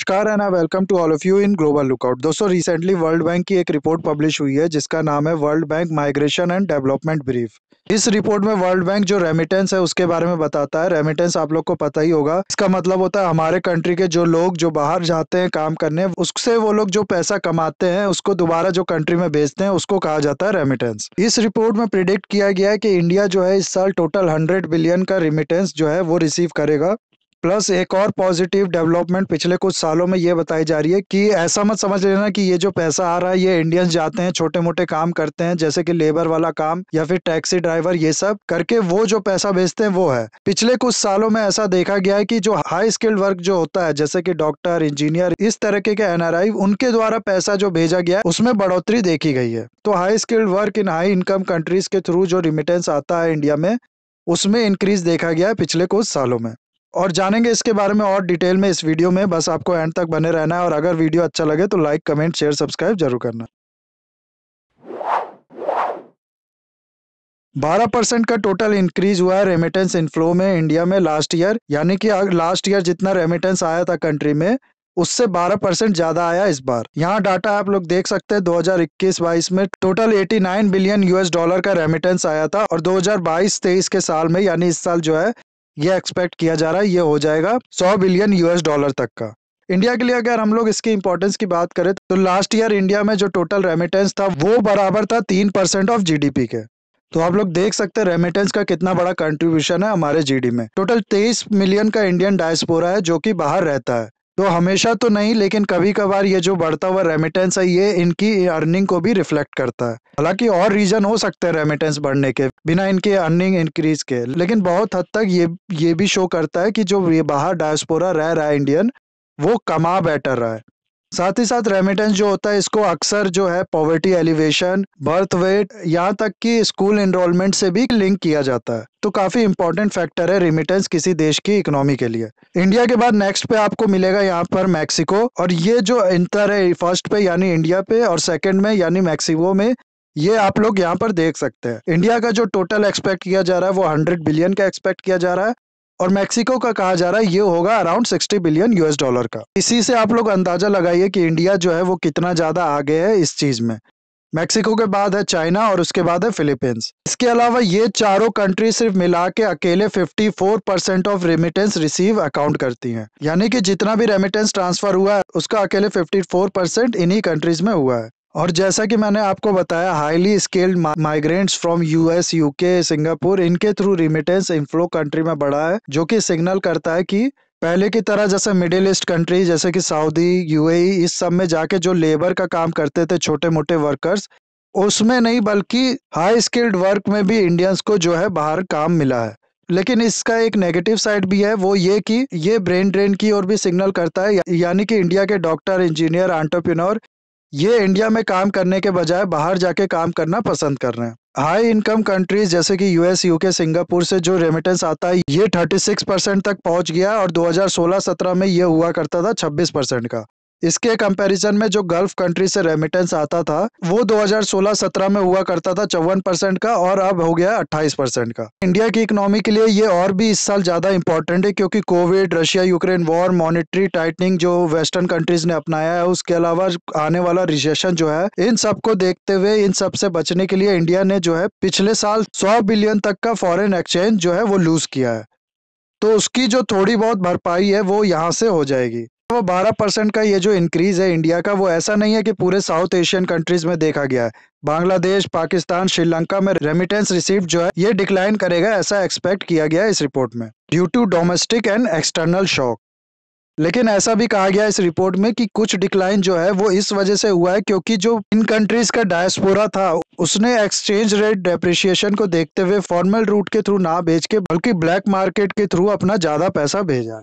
नमस्कार I welcome to all of you in global lookout दोस्तों recently world bank की एक रिपोर्ट पब्लिश हुई है जिसका नाम है world bank migration and development brief इस रिपोर्ट में वर्ल्ड बैंक जो रेमिटेंस है उसके बारे में बताता है रेमिटेंस आप लोग को पता ही होगा इसका मतलब होता है हमारे कंट्री के जो लोग जो बाहर जाते हैं काम करने उससे वो लोग जो पैसा कमाते हैं उसको दोबारा जो कंट्री में भेजते हैं उसको कहा जाता है रेमिटेंस इस रिपोर्ट में प्रिडिक्ट किया गया है कि इंडिया जो है इस साल टोटल हंड्रेड बिलियन का रेमिटेंस जो है वो रिसीव करेगा प्लस एक और पॉजिटिव डेवलपमेंट पिछले कुछ सालों में ये बताई जा रही है कि ऐसा मत समझ लेना कि ये जो पैसा आ रहा है ये इंडियंस जाते हैं छोटे मोटे काम करते हैं जैसे कि लेबर वाला काम या फिर टैक्सी ड्राइवर ये सब करके वो जो पैसा भेजते हैं वो है पिछले कुछ सालों में ऐसा देखा गया है कि जो हाई स्किल्ड वर्क जो होता है जैसे कि डॉक्टर इंजीनियर इस तरह के एनआरआई उनके द्वारा पैसा जो भेजा गया है उसमें बढ़ोतरी देखी गई है तो high skilled work in high income countries के थ्रू जो रिमिटेंस आता है इंडिया में उसमें इंक्रीज देखा गया है पिछले कुछ सालों में और जानेंगे इसके बारे में और डिटेल में इस वीडियो में बस आपको एंड तक बने रहना है और अगर वीडियो अच्छा लगे तो लाइक कमेंट शेयर सब्सक्राइब जरूर करना बारह परसेंट का टोटल इंक्रीज हुआ है रेमिटेंस इनफ्लो में इंडिया में लास्ट ईयर यानी कि लास्ट ईयर जितना रेमिटेंस आया था कंट्री में उससे 12 परसेंट ज्यादा आया इस बार यहाँ डाटा आप लोग देख सकते हैं 2021-22 में टोटल 89 बिलियन यूएस डॉलर का रेमिटेंस आया था और 2022-23 के साल में यानी इस साल जो है ये एक्सपेक्ट किया जा रहा है ये हो जाएगा सौ बिलियन यूएस डॉलर तक का इंडिया के लिए अगर हम लोग इसकी इंपॉर्टेंस की बात करें तो लास्ट ईयर इंडिया में जो टोटल रेमिटेंस था वो बराबर था तीन परसेंट ऑफ जीडीपी के तो आप लोग देख सकते हैं रेमिटेंस का कितना बड़ा कंट्रीब्यूशन है हमारे जीडी में टोटल तेईस मिलियन का इंडियन डायस्पोरा है जो कि बाहर रहता है तो हमेशा तो नहीं लेकिन कभी कभार ये जो बढ़ता हुआ रेमिटेंस है ये इनकी अर्निंग को भी रिफ्लेक्ट करता है हालांकि और रीजन हो सकते हैं रेमिटेंस बढ़ने के बिना इनके अर्निंग इंक्रीज के लेकिन बहुत हद तक ये ये भी शो करता है कि जो ये बाहर डायस्पोरा रह रहा है इंडियन वो कमा बेटर रहा है साथ ही साथ रेमिटेंस जो होता है इसको अक्सर जो है पॉवर्टी एलिवेशन बर्थ वेट यहाँ तक कि स्कूल एनरोलमेंट से भी लिंक किया जाता है तो काफी इंपॉर्टेंट फैक्टर है रेमिटेंस किसी देश की इकोनॉमी के लिए इंडिया के बाद नेक्स्ट पे आपको मिलेगा यहाँ पर मैक्सिको और ये जो अंतर है फर्स्ट पे यानी इंडिया पे और सेकेंड में यानी मैक्सिको में ये आप लोग यहाँ पर देख सकते हैं इंडिया का जो टोटल एक्सपेक्ट किया जा रहा है वो हंड्रेड बिलियन का एक्सपेक्ट किया जा रहा है और मैक्सिको का कहा जा रहा है ये होगा अराउंड 60 बिलियन यूएस डॉलर का इसी से आप लोग अंदाजा लगाइए कि इंडिया जो है वो कितना ज़्यादा आगे है इस चीज़ में मैक्सिको के बाद है चाइना और उसके बाद है फिलीपींस इसके अलावा ये चारों कंट्री सिर्फ मिला के अकेले 54 percent of remittance receive account करती हैं यानी कि जितना भी रेमिटेंस ट्रांसफर हुआ है उसका अकेले 54 परसेंट इन्हीं कंट्रीज में हुआ है और जैसा कि मैंने आपको बताया highly skilled migrants from US UK Singapore इनके थ्रू रिमिटेंस इनफ्लो कंट्री में बढ़ा है जो कि सिग्नल करता है कि पहले की तरह जैसे मिडिल ईस्ट कंट्री जैसे कि सऊदी यूएई e, इस सब में जाके जो लेबर का काम करते थे छोटे मोटे वर्कर्स उसमें नहीं बल्कि हाई स्किल्ड वर्क में भी इंडियंस को जो है बाहर काम मिला है लेकिन इसका एक नेगेटिव साइड भी है वो ये कि ये ब्रेन ड्रेन की ओर भी सिग्नल करता है यानी कि इंडिया के डॉक्टर इंजीनियर एंटरप्रेन्योर ये इंडिया में काम करने के बजाय बाहर जाके काम करना पसंद कर रहे हैं हाई इनकम कंट्रीज जैसे कि यूएस यूके सिंगापुर से जो रेमिटेंस आता है ये 36 परसेंट तक पहुंच गया और 2016-17 में ये हुआ करता था 26 परसेंट का इसके कंपैरिजन में जो गल्फ कंट्री से रेमिटेंस आता था वो 2016-17 में हुआ करता था चौवन परसेंट का और अब हो गया 28 परसेंट का इंडिया की इकोनॉमी के लिए ये और भी इस साल ज़्यादा इंपॉर्टेंट है क्योंकि Covid Russia Ukraine war monetary tightening जो वेस्टर्न कंट्रीज ने अपनाया है उसके अलावा आने वाला रिसेशन जो है इन सबको देखते हुए इन सबसे बचने के लिए इंडिया ने जो है पिछले साल सौ बिलियन तक का फॉरन एक्सचेंज जो है वो लूज किया है तो उसकी जो थोड़ी बहुत भरपाई है वो यहाँ से हो जाएगी वो 12 परसेंट का ये जो इंक्रीज है इंडिया का वो ऐसा नहीं है कि पूरे साउथ एशियन कंट्रीज में देखा गया है बांग्लादेश पाकिस्तान श्रीलंका में रेमिटेंस रिसीव जो है ये डिक्लाइन करेगा ऐसा एक्सपेक्ट किया गया इस रिपोर्ट में due to domestic and external shock लेकिन ऐसा भी कहा गया इस रिपोर्ट में कि कुछ डिक्लाइन जो है वो इस वजह से हुआ है क्योंकि जो इन कंट्रीज का डायस्पोरा था उसने एक्सचेंज रेट डेप्रिशिएशन को देखते हुए फॉर्मल रूट के थ्रू ना बेच के बल्कि ब्लैक मार्केट के थ्रू अपना ज्यादा पैसा भेजा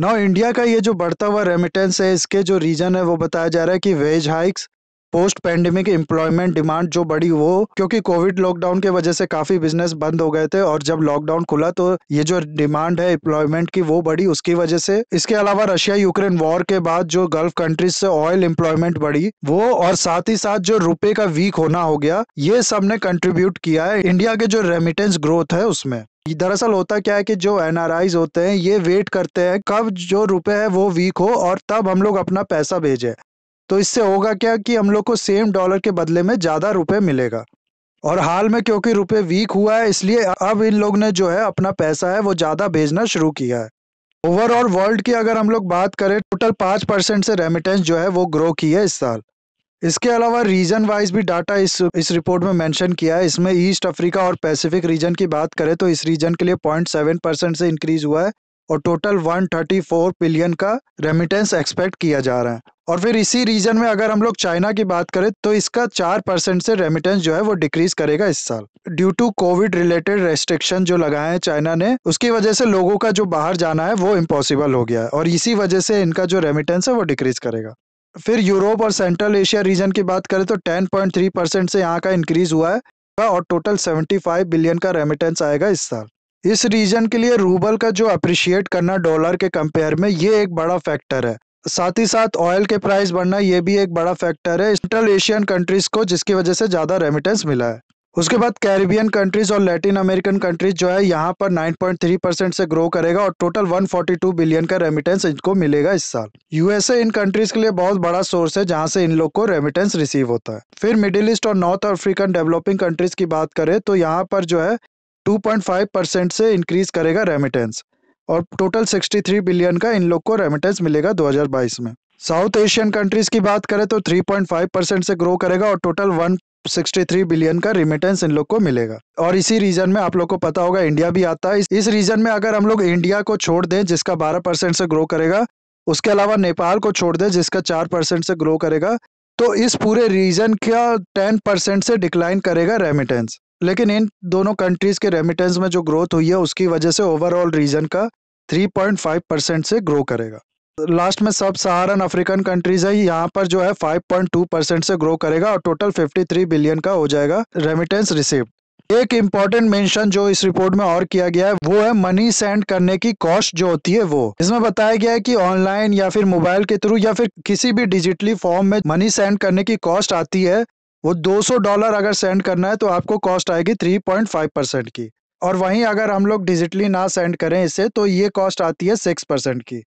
नाउ इंडिया का ये जो बढ़ता हुआ रेमिटेंस है इसके जो रीजन है वो बताया जा रहा है कि wage hikes post pandemic employment demand जो बढ़ी वो क्योंकि कोविड लॉकडाउन के वजह से काफी बिजनेस बंद हो गए थे और जब लॉकडाउन खुला तो ये जो डिमांड है एम्प्लॉयमेंट की वो बढ़ी उसकी वजह से इसके अलावा रशिया यूक्रेन वॉर के बाद जो गल्फ कंट्रीज से ऑयल एम्प्लॉयमेंट बढ़ी वो और साथ ही साथ जो रुपए का वीक होना हो गया ये सब ने कंट्रीब्यूट किया है इंडिया के जो रेमिटेंस ग्रोथ है उसमें दरअसल होता क्या है कि जो एन होते हैं ये वेट करते हैं कब जो रुपए है वो वीक हो और तब हम लोग अपना पैसा भेजे तो इससे होगा क्या कि हम लोग को सेम डॉलर के बदले में ज़्यादा रुपए मिलेगा और हाल में क्योंकि रुपए वीक हुआ है इसलिए अब इन लोग ने जो है अपना पैसा है वो ज़्यादा भेजना शुरू किया है ओवरऑल वर्ल्ड की अगर हम लोग बात करें टोटल पाँच परसेंट से रेमिटेंस जो है वो ग्रो की है इस साल इसके अलावा रीजन वाइज भी डाटा इस इस रिपोर्ट में मेंशन किया है इसमें ईस्ट अफ्रीका और पैसिफिक रीजन की बात करें तो इस रीजन के लिए पॉइंट सेवन परसेंट से इंक्रीज हुआ है और टोटल 134 बिलियन का रेमिटेंस एक्सपेक्ट किया जा रहा है और फिर इसी रीजन में अगर हम लोग चाइना की बात करें तो इसका चार परसेंट से रेमिटेंस जो है वो डिक्रीज करेगा इस साल due to Covid related restriction जो लगाए हैं चाइना ने उसकी वजह से लोगों का जो बाहर जाना है वो इम्पॉसिबल हो गया है और इसी वजह से इनका जो रेमिटेंस है वो डिक्रीज करेगा फिर यूरोप और सेंट्रल एशिया रीजन की बात करें तो थ्री परसेंट से यहाँ का इंक्रीज हुआ है और टोटल फाइव बिलियन का रेमिटेंस आएगा इस साल इस रीजन के लिए रूबल का जो अप्रिशिएट करना डॉलर के कंपेयर में ये एक बड़ा फैक्टर है साथ ही साथ ऑयल के प्राइस बढ़ना ये भी एक बड़ा फैक्टर है सेंट्रल एशियन कंट्रीज को जिसकी वजह से ज़्यादा रेमिटेंस मिला है उसके बाद कैरिबियन कंट्रीज और लैटिन अमेरिकन कंट्रीज जो है यहाँ पर 9.3 परसेंट से ग्रो करेगा और टोटल 142 बिलियन का रेमिटेंस इनको मिलेगा इस साल यूएसए इन कंट्रीज के लिए बहुत बड़ा सोर्स है जहाँ से इन लोग को रेमिटेंस रिसीव होता है फिर मिडिल ईस्ट और नॉर्थ अफ्रीकन डेवलपिंग कंट्रीज की बात करें तो यहाँ पर जो है टू परसेंट से इंक्रीज करेगा रेमिटेंस और टोटल 63 बिलियन का इन लोग को रेमिटेंस मिलेगा 2022 में साउथ एशियन कंट्रीज की बात करें तो 3.5 परसेंट से ग्रो करेगा और टोटल 163 बिलियन का रिमिटेंस इन लोग को मिलेगा और इसी रीजन में आप लोग को पता होगा इंडिया भी आता है इस रीजन में अगर हम लोग इंडिया को छोड़ दें जिसका 12 परसेंट से ग्रो करेगा उसके अलावा नेपाल को छोड़ दें जिसका 4 परसेंट से ग्रो करेगा तो इस पूरे रीजन का 10 परसेंट से डिक्लाइन करेगा रेमिटेंस लेकिन इन दोनों कंट्रीज़ के रेमिटेंस में जो ग्रोथ हुई है उसकी वजह से ओवरऑल रीजन का 3.5 परसेंट से ग्रो करेगा लास्ट में सब सहारन अफ्रीकन कंट्रीज है यहाँ पर जो है 5.2 परसेंट से ग्रो करेगा और टोटल 53 बिलियन का हो जाएगा रेमिटेंस रिसीव एक इम्पॉर्टेंट मेंशन जो इस रिपोर्ट में और किया गया है वो है मनी सेंड करने की कॉस्ट जो होती है वो इसमें बताया गया है कि ऑनलाइन या फिर मोबाइल के थ्रू या फिर किसी भी डिजिटली फॉर्म में मनी सेंड करने की कॉस्ट आती है वो 200 डॉलर अगर सेंड करना है तो आपको कॉस्ट आएगी 3.5 परसेंट की और वहीं अगर हम लोग डिजिटली ना सेंड करें इसे तो ये कॉस्ट आती है सिक्स परसेंट की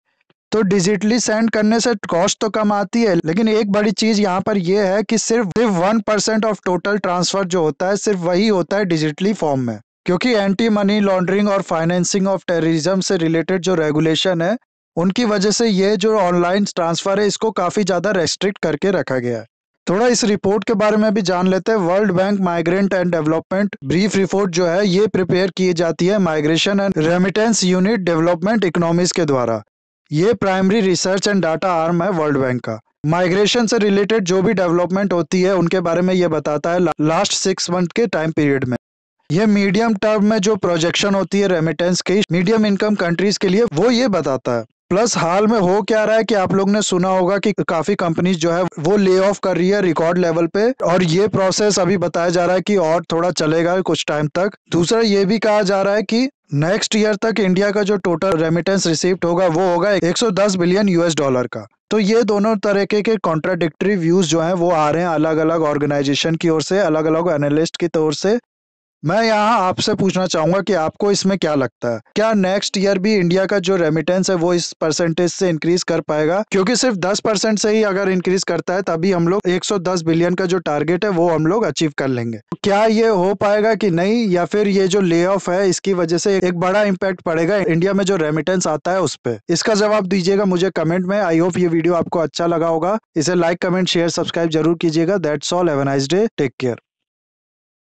तो डिजिटली सेंड करने से कॉस्ट तो कम आती है लेकिन एक बड़ी चीज़ यहाँ पर यह है कि सिर्फ सिर्फ one percent of total transfer जो होता है सिर्फ वही होता है डिजिटली फॉर्म में क्योंकि एंटी मनी लॉन्ड्रिंग और फाइनेंसिंग ऑफ टेररिज्म से रिलेटेड जो रेगुलेशन है उनकी वजह से ये जो ऑनलाइन ट्रांसफर है इसको काफ़ी ज़्यादा रेस्ट्रिक्ट करके रखा गया है थोड़ा इस रिपोर्ट के बारे में भी जान लेते हैं world bank migrant and development brief report जो है ये प्रिपेयर की जाती है migration and remittance unit development economies के द्वारा ये primary research and data arm है वर्ल्ड बैंक का माइग्रेशन से रिलेटेड जो भी डेवलपमेंट होती है उनके बारे में ये बताता है लास्ट सिक्स मंथ के टाइम पीरियड में ये मीडियम टर्म में जो प्रोजेक्शन होती है रेमिटेंस की मीडियम इनकम कंट्रीज के लिए वो ये बताता है प्लस हाल में हो क्या रहा है कि आप लोग ने सुना होगा कि काफी कंपनीज जो है वो ले ऑफ कर रही है रिकॉर्ड लेवल पे और ये प्रोसेस अभी बताया जा रहा है कि और थोड़ा चलेगा कुछ टाइम तक दूसरा ये भी कहा जा रहा है कि नेक्स्ट ईयर तक इंडिया का जो टोटल रेमिटेंस रिसीव होगा वो होगा 110 बिलियन यूएस डॉलर का तो ये दोनों तरीके के कॉन्ट्राडिक्टरी व्यूज जो हैं वो आ रहे हैं अलग अलग ऑर्गेनाइजेशन की ओर से अलग अलग एनालिस्ट की तौर से मैं यहाँ आपसे पूछना चाहूंगा कि आपको इसमें क्या लगता है क्या नेक्स्ट ईयर भी इंडिया का जो रेमिटेंस है वो इस परसेंटेज से इंक्रीज कर पाएगा क्योंकि सिर्फ 10 परसेंट से ही अगर इंक्रीज करता है तभी हम लोग 110 बिलियन का जो टारगेट है वो हम लोग अचीव कर लेंगे क्या ये हो पाएगा कि नहीं या फिर ये जो ले ऑफ है इसकी वजह से एक बड़ा इम्पैक्ट पड़ेगा इंडिया में जो रेमिटेंस आता है उस पर इसका जवाब दीजिएगा मुझे कमेंट में आई होप ये वीडियो आपको अच्छा लगा होगा इसे लाइक कमेंट शेयर सब्सक्राइब जरूर कीजिएगा that's all have a nice day take care